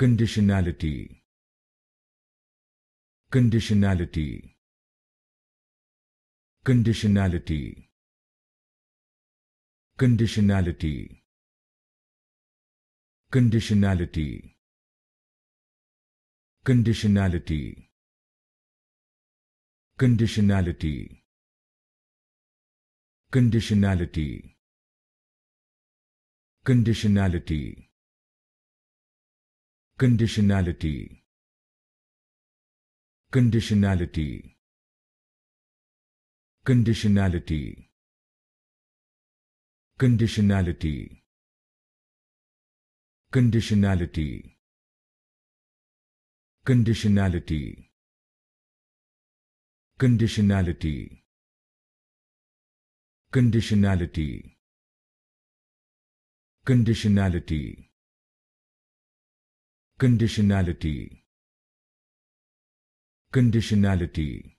Conditionality Conditionality Conditionality Conditionality Conditionality Conditionality Conditionality Conditionality Conditionality Conditionality Conditionality Conditionality Conditionality Conditionality Conditionality Conditionality Conditionality Conditionality Conditionality Conditionality